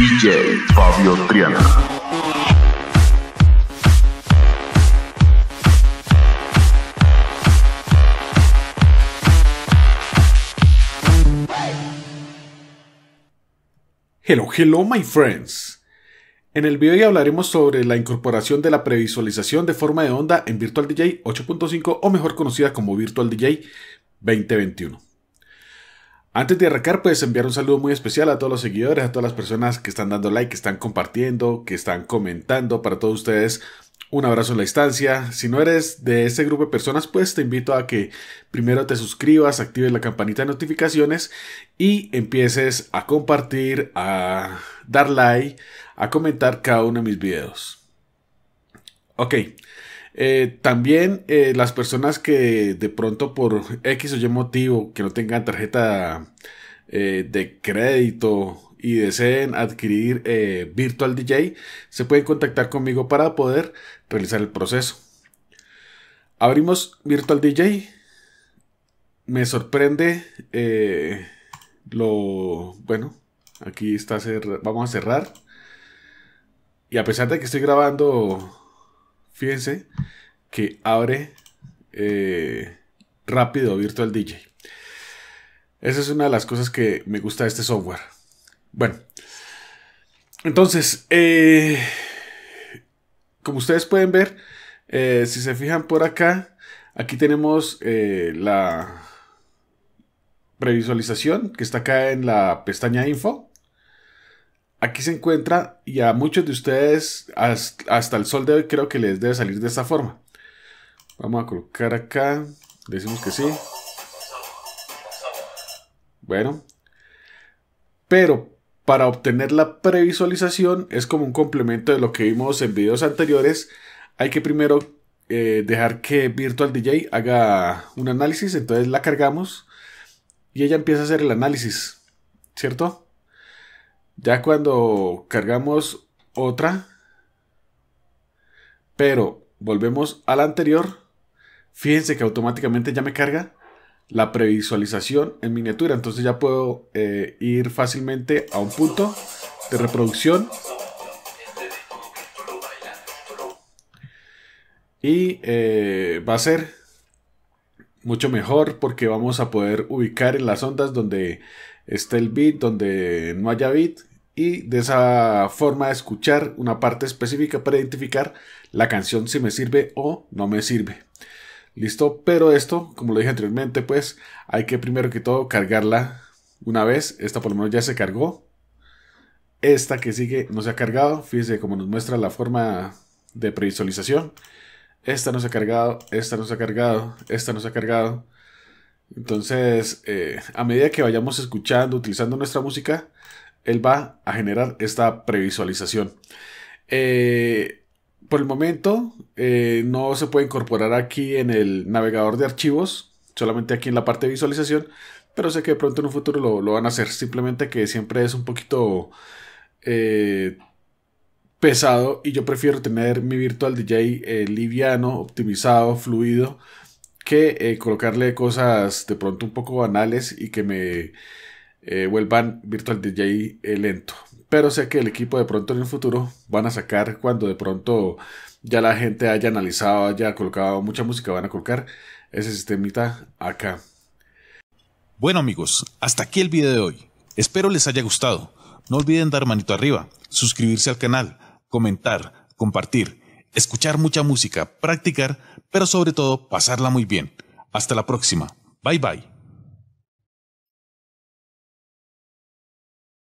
DJ Fabio Triana. Hello, hello my friends. En el video hoy hablaremos sobre la incorporación de la previsualización de forma de onda en Virtual DJ 8.5 o mejor conocida como Virtual DJ 2021. Antes de arrancar, puedes enviar un saludo muy especial a todos los seguidores, a todas las personas que están dando like, que están compartiendo, que están comentando. Para todos ustedes, un abrazo en la instancia. Si no eres de ese grupo de personas, pues te invito a que primero te suscribas, actives la campanita de notificaciones y empieces a compartir, a dar like, a comentar cada uno de mis videos. Ok. Eh, también eh, las personas que de pronto por X o Y motivo que no tengan tarjeta eh, de crédito y deseen adquirir Virtual DJ, se pueden contactar conmigo para poder realizar el proceso. Abrimos Virtual DJ. Me sorprende lo... Bueno, aquí está... Vamos a cerrar. Y a pesar de que estoy grabando Fíjense que abre eh, rápido Virtual DJ. Esa es una de las cosas que me gusta de este software. Bueno, entonces, eh, como ustedes pueden ver, eh, si se fijan por acá, aquí tenemos la previsualización que está acá en la pestaña info aquí se encuentra y a muchos de ustedes hasta el sol de hoy creo que les debe salir de esta forma. Vamos a colocar acá, decimos que sí. Bueno, pero para obtener la previsualización es como un complemento de lo que vimos en videos anteriores. Hay que primero eh, dejar que Virtual DJ haga un análisis, entonces la cargamos y ella empieza a hacer el análisis, ¿cierto? Ya cuando cargamos otra, pero volvemos a la anterior, fíjense que automáticamente ya me carga la previsualización en miniatura. Entonces ya puedo eh, ir fácilmente a un punto de reproducción. Y eh, va a ser mucho mejor porque vamos a poder ubicar en las ondas donde esté el bit, donde no haya bit y de esa forma escuchar una parte específica para identificar la canción si me sirve o no me sirve. Listo, pero esto, como lo dije anteriormente, pues hay que primero que todo cargarla una vez. Esta por lo menos ya se cargó. Esta que sigue no se ha cargado. Fíjense como nos muestra la forma de previsualización. Esta no se ha cargado, esta no se ha cargado, esta no se ha cargado. Entonces, eh, a medida que vayamos escuchando, utilizando nuestra música, él va a generar esta previsualización. Eh, por el momento eh, no se puede incorporar aquí en el navegador de archivos, solamente aquí en la parte de visualización, pero sé que de pronto en un futuro lo, van a hacer, simplemente que siempre es un poquito eh, pesado y yo prefiero tener mi virtual DJ liviano, optimizado, fluido, que colocarle cosas de pronto un poco banales y que me vuelvan eh, Virtual DJ eh, lento. Pero sé que el equipo de pronto en el futuro van a sacar cuando de pronto ya la gente haya analizado, haya colocado mucha música, van a colocar ese sistemita acá. Bueno amigos, hasta aquí el video de hoy. Espero les haya gustado. No olviden dar manito arriba, suscribirse al canal, comentar, compartir, escuchar mucha música, practicar, pero sobre todo pasarla muy bien. Hasta la próxima. Bye bye.